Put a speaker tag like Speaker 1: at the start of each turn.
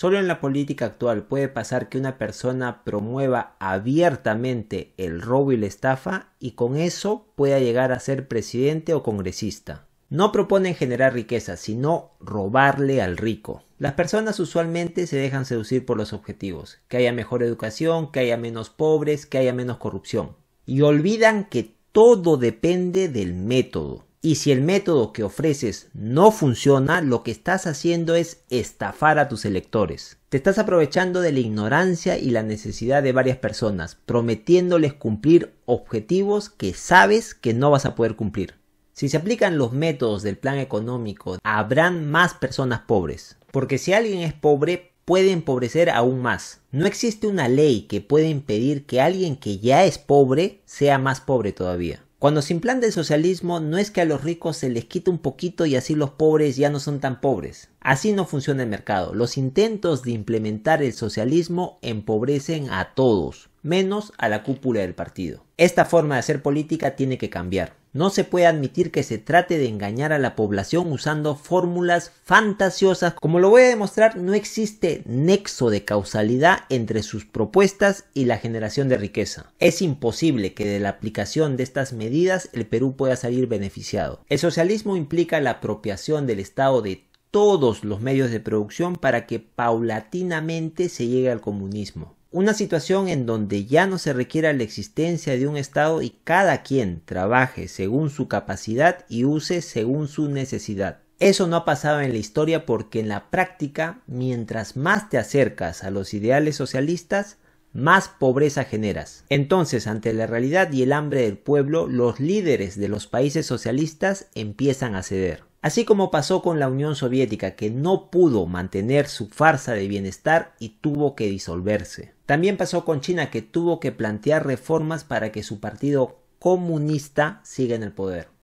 Speaker 1: Solo en la política actual puede pasar que una persona promueva abiertamente el robo y la estafa y con eso pueda llegar a ser presidente o congresista. No proponen generar riqueza, sino robarle al rico. Las personas usualmente se dejan seducir por los objetivos, que haya mejor educación, que haya menos pobres, que haya menos corrupción. Y olvidan que todo depende del método. Y si el método que ofreces no funciona, lo que estás haciendo es estafar a tus electores. Te estás aprovechando de la ignorancia y la necesidad de varias personas, prometiéndoles cumplir objetivos que sabes que no vas a poder cumplir. Si se aplican los métodos del plan económico, habrán más personas pobres. Porque si alguien es pobre, puede empobrecer aún más. No existe una ley que pueda impedir que alguien que ya es pobre sea más pobre todavía. Cuando se implanta el socialismo no es que a los ricos se les quite un poquito y así los pobres ya no son tan pobres. Así no funciona el mercado. Los intentos de implementar el socialismo empobrecen a todos menos a la cúpula del partido. Esta forma de hacer política tiene que cambiar. No se puede admitir que se trate de engañar a la población usando fórmulas fantasiosas. Como lo voy a demostrar, no existe nexo de causalidad entre sus propuestas y la generación de riqueza. Es imposible que de la aplicación de estas medidas el Perú pueda salir beneficiado. El socialismo implica la apropiación del Estado de todos los medios de producción para que paulatinamente se llegue al comunismo. Una situación en donde ya no se requiera la existencia de un Estado y cada quien trabaje según su capacidad y use según su necesidad. Eso no ha pasado en la historia porque en la práctica, mientras más te acercas a los ideales socialistas, más pobreza generas. Entonces, ante la realidad y el hambre del pueblo, los líderes de los países socialistas empiezan a ceder. Así como pasó con la Unión Soviética, que no pudo mantener su farsa de bienestar y tuvo que disolverse. También pasó con China, que tuvo que plantear reformas para que su partido comunista siga en el poder.